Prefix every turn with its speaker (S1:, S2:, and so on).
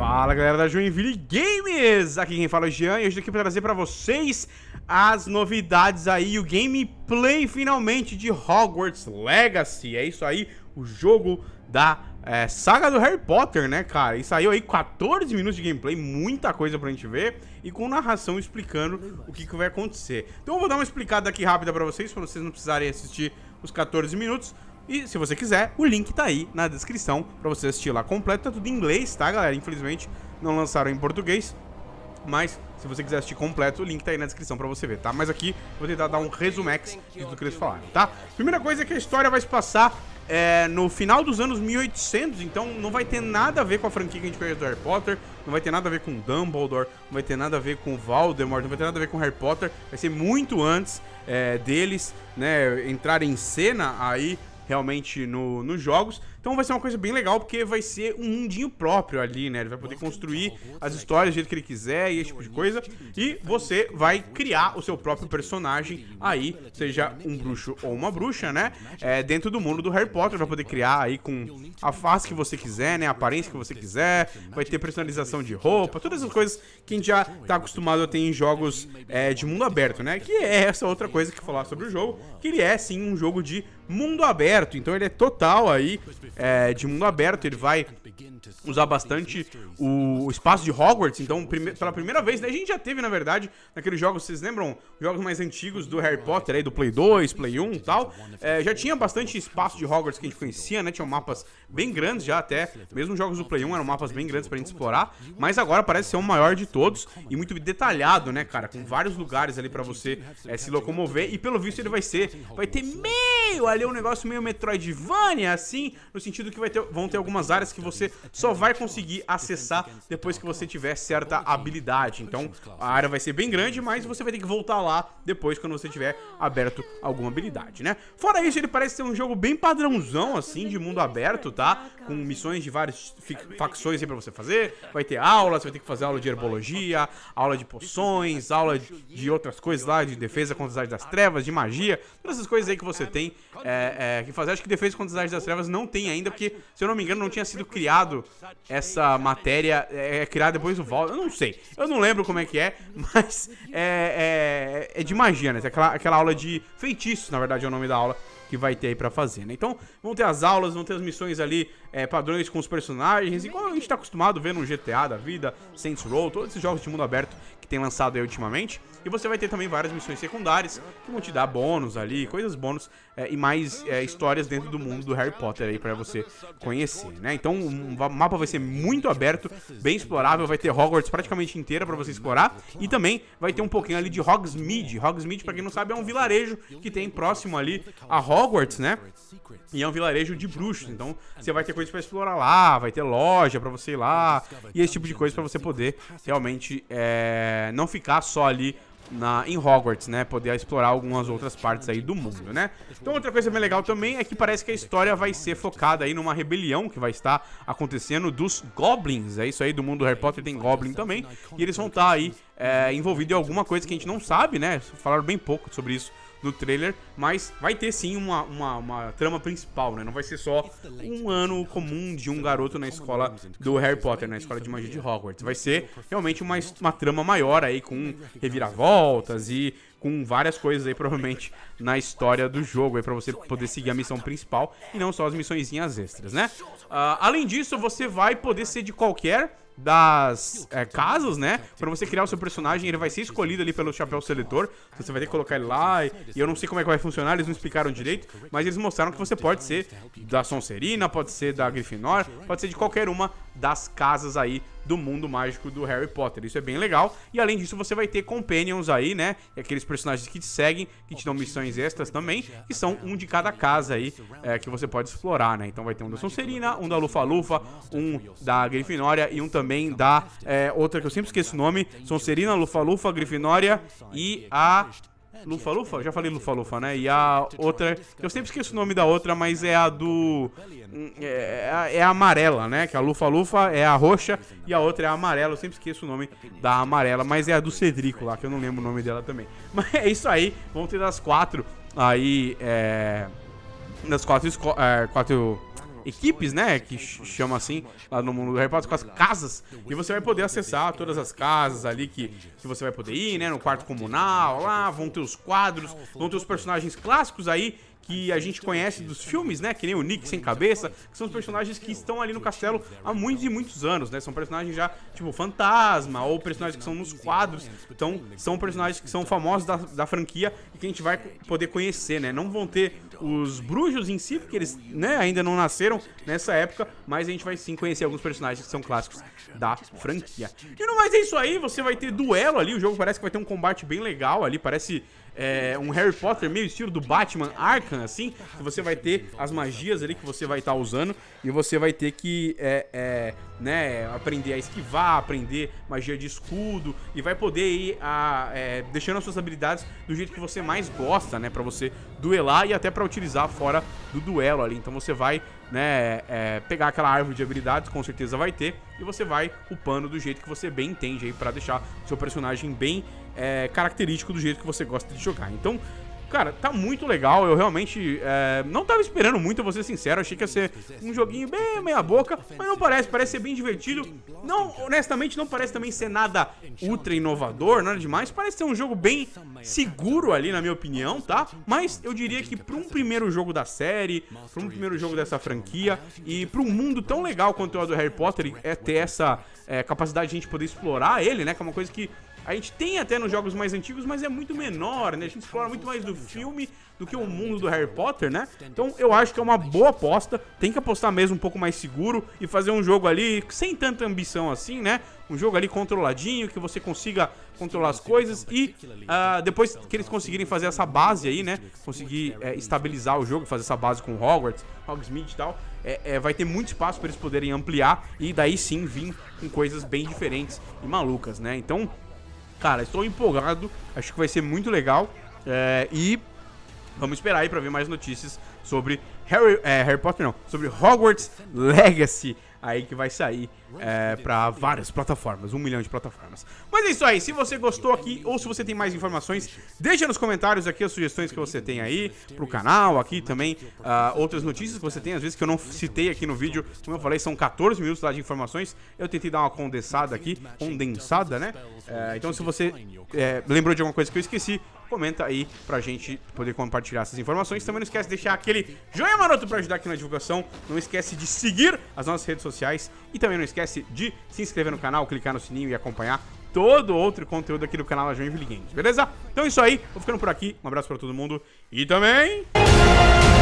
S1: Fala galera da Joinville Games! Aqui quem fala é o Jean e eu aqui para trazer para vocês as novidades aí, o gameplay finalmente de Hogwarts Legacy. É isso aí, o jogo da é, saga do Harry Potter, né, cara? E saiu aí 14 minutos de gameplay, muita coisa pra gente ver, e com narração explicando o que, que vai acontecer. Então eu vou dar uma explicada aqui rápida pra vocês, pra vocês não precisarem assistir os 14 minutos. E se você quiser, o link tá aí na descrição para você assistir lá completo. Tá tudo em inglês, tá, galera? Infelizmente não lançaram em português. Mas se você quiser assistir completo, o link tá aí na descrição pra você ver, tá? Mas aqui vou tentar dar um resumex de tudo que eles falaram, tá? Primeira coisa é que a história vai se passar é, no final dos anos 1800, então não vai ter nada a ver com a franquia que a gente conhece do Harry Potter, não vai ter nada a ver com Dumbledore, não vai ter nada a ver com Voldemort, não vai ter nada a ver com Harry Potter, vai ser muito antes é, deles, né, entrarem em cena aí realmente no, nos jogos. Então vai ser uma coisa bem legal, porque vai ser um mundinho próprio ali, né? Ele vai poder construir é as histórias do jeito que ele quiser e esse tipo de coisa. E você vai criar o seu próprio personagem aí, seja um bruxo ou uma bruxa, né? né? É, é, dentro do mundo do Harry Potter, vai poder né? criar aí com a face que você quiser, né? A aparência que você quiser, vai ter personalização de roupa, todas as coisas que a gente já tá acostumado a ter em jogos é, de mundo aberto, né? Que é essa outra coisa que falar sobre o jogo, que ele é sim um jogo de mundo aberto, então ele é total aí é, de mundo aberto, ele vai usar bastante o espaço de Hogwarts, então prime pela primeira vez, né, a gente já teve, na verdade, naqueles jogos, vocês lembram? Jogos mais antigos do Harry Potter aí, do Play 2, Play 1 e tal, é, já tinha bastante espaço de Hogwarts que a gente conhecia, né, tinham mapas bem grandes já até, mesmo jogos do Play 1 eram mapas bem grandes pra gente explorar, mas agora parece ser o maior de todos e muito detalhado, né, cara, com vários lugares ali pra você é, se locomover e pelo visto ele vai ser, vai ter meio ali um negócio meio Metroidvania, assim, no no sentido que vai ter, vão ter algumas áreas que você só vai conseguir acessar depois que você tiver certa habilidade. Então, a área vai ser bem grande, mas você vai ter que voltar lá depois quando você tiver aberto alguma habilidade, né? Fora isso, ele parece ser um jogo bem padrãozão, assim, de mundo aberto, tá? Com missões de várias facções aí pra você fazer. Vai ter aulas, vai ter que fazer aula de herbologia, aula de poções, aula de outras coisas lá, de defesa contra as artes das trevas, de magia. Todas essas coisas aí que você tem é, é, que fazer. Acho que defesa contra as artes das trevas não tem ainda, porque, se eu não me engano, não tinha sido criado essa matéria. É, é criada depois do Val. Eu não sei. Eu não lembro como é que é, mas é, é, é de magia, né? É aquela, aquela aula de feitiços, na verdade, é o nome da aula que vai ter aí pra fazer, né? Então, vão ter as aulas, vão ter as missões ali, é, padrões com os personagens, igual a gente tá acostumado vendo no GTA da vida, Saints Row, todos esses jogos de mundo aberto tem lançado aí ultimamente. E você vai ter também várias missões secundárias que vão te dar bônus ali, coisas bônus é, e mais é, histórias dentro do mundo do Harry Potter aí para você conhecer, né? Então o mapa vai ser muito aberto, bem explorável, vai ter Hogwarts praticamente inteira para você explorar e também vai ter um pouquinho ali de Hogsmeade. Hogsmeade, para quem não sabe, é um vilarejo que tem próximo ali a Hogwarts, né? E é um vilarejo de bruxos, então você vai ter coisas para explorar lá, vai ter loja para você ir lá e esse tipo de coisa para você poder realmente é, eh, não ficar só ali na, em Hogwarts, né? Poder explorar algumas outras partes aí do mundo, né? Então outra coisa bem legal também é que parece que a história vai ser focada aí numa rebelião que vai estar acontecendo dos Goblins, é isso aí, do mundo do Harry Potter tem Goblin também, e eles vão estar aí é, envolvidos em alguma coisa que a gente não sabe, né? Falaram bem pouco sobre isso no trailer, mas vai ter sim uma, uma, uma, trama principal, né? Não vai ser só um ano comum de um garoto na escola do Harry Potter, na escola de magia de Hogwarts. Vai ser realmente uma, uma trama maior aí, com reviravoltas e com várias coisas aí, provavelmente, na história do jogo, aí pra você poder seguir a missão principal e não só as missõezinhas extras, né? Uh, além disso, você vai poder ser de qualquer das é, casas, né? Pra você criar o seu personagem, ele vai ser escolhido ali pelo chapéu seletor. Então você vai ter que colocar ele lá. E, e eu não sei como é que vai funcionar, eles não explicaram direito. É mas eles mostraram que você pode ser da Sonserina, pode ser da Grifinor, pode ser de qualquer uma das casas aí do mundo mágico do Harry Potter. Isso é bem legal. E além disso, você vai ter companions aí, né? É aqueles personagens que te seguem, que te dão missões extras também, que são um de cada casa aí, é, que você pode explorar, né? Então vai ter um da Sonserina, um da Lufa-Lufa, um da Grifinória e um também também da é, outra que eu sempre esqueço o nome, Sonserina, Lufa-Lufa, Grifinória e a... Lufa-Lufa? Já falei Lufa-Lufa, né? E a outra, que eu sempre esqueço o nome da outra, mas é a do... É, a, é a amarela, né? Que a Lufa-Lufa é a roxa e a outra é a amarela. Eu sempre esqueço o nome da amarela, mas é a do Cedrico lá, que eu não lembro o nome dela também. Mas é isso aí, vão ter das quatro aí, é... Das quatro... É, quatro equipes, né? Que chama assim lá no mundo do Harry Potter, com as casas. E você vai poder acessar todas as casas ali que, que você vai poder ir, né? No quarto comunal, lá vão ter os quadros, vão ter os personagens clássicos aí que a gente conhece dos filmes, né? Que nem o Nick sem cabeça, que são os personagens que estão ali no castelo há muitos e muitos anos, né? São personagens já, tipo, fantasma, ou personagens que são nos quadros. Então, são personagens que são famosos da, da franquia e que a gente vai poder conhecer, né? Não vão ter os brujos em si, porque eles né, ainda não nasceram nessa época, mas a gente vai sim conhecer alguns personagens que são clássicos da franquia. E não mais é isso aí, você vai ter duelo ali, o jogo parece que vai ter um combate bem legal ali, parece é, um Harry Potter meio estilo do Batman Arkham, assim, que você vai ter as magias ali que você vai estar tá usando e você vai ter que é, é, né, aprender a esquivar, aprender magia de escudo e vai poder ir a, é, deixando as suas habilidades do jeito que você mais gosta, né, para você duelar e até para utilizar fora do duelo ali. Então você vai né, é, é, pegar aquela árvore de habilidades, com certeza vai ter, e você vai upando do jeito que você bem entende aí para deixar seu personagem bem é, característico do jeito que você gosta de jogar. Então, Cara, tá muito legal. Eu realmente é, não tava esperando muito, vou ser sincero. Achei que ia ser um joguinho bem meia-boca, mas não parece. Parece ser bem divertido. Não, honestamente, não parece também ser nada ultra inovador, nada demais. Parece ser um jogo bem seguro ali, na minha opinião, tá? Mas eu diria que pra um primeiro jogo da série, pra um primeiro jogo dessa franquia e pra um mundo tão legal quanto é o do Harry Potter, é ter essa é, capacidade de a gente poder explorar ele, né? Que é uma coisa que a gente tem até nos jogos mais antigos, mas é muito menor, né? A gente explora muito mais do filme do que o mundo do Harry Potter, né? Então eu acho que é uma boa aposta. Tem que apostar mesmo um pouco mais seguro e fazer um jogo ali sem tanta ambição assim, né? Um jogo ali controladinho, que você consiga controlar as coisas e uh, depois que eles conseguirem fazer essa base aí, né? Conseguir é, estabilizar o jogo, fazer essa base com Hogwarts, Hogsmeade e tal, é, é, vai ter muito espaço para eles poderem ampliar e daí sim vir com coisas bem diferentes e malucas, né? Então cara, estou empolgado, acho que vai ser muito legal. É, e vamos esperar aí para ver mais notícias sobre Harry, é, Harry Potter, não, sobre Hogwarts Legacy aí que vai sair é, para várias plataformas, um milhão de plataformas. Mas é isso aí, se você gostou aqui ou se você tem mais informações, deixa nos comentários aqui as sugestões que você tem aí pro canal, aqui também uh, outras notícias que você tem, às vezes que eu não citei aqui no vídeo, como eu falei, são 14 minutos lá de informações, eu tentei dar uma condensada aqui, condensada, né? Uh, então se você é, lembrou de alguma coisa que eu esqueci, comenta aí pra gente poder compartilhar essas informações. Também não esquece de deixar aquele joinha maroto pra ajudar aqui na divulgação. Não esquece de seguir as nossas redes sociais e também não esquece de se inscrever no canal, clicar no sininho e acompanhar todo outro conteúdo aqui do canal da Joinville Games, beleza? Então é isso aí, vou ficando por aqui, um abraço pra todo mundo e também...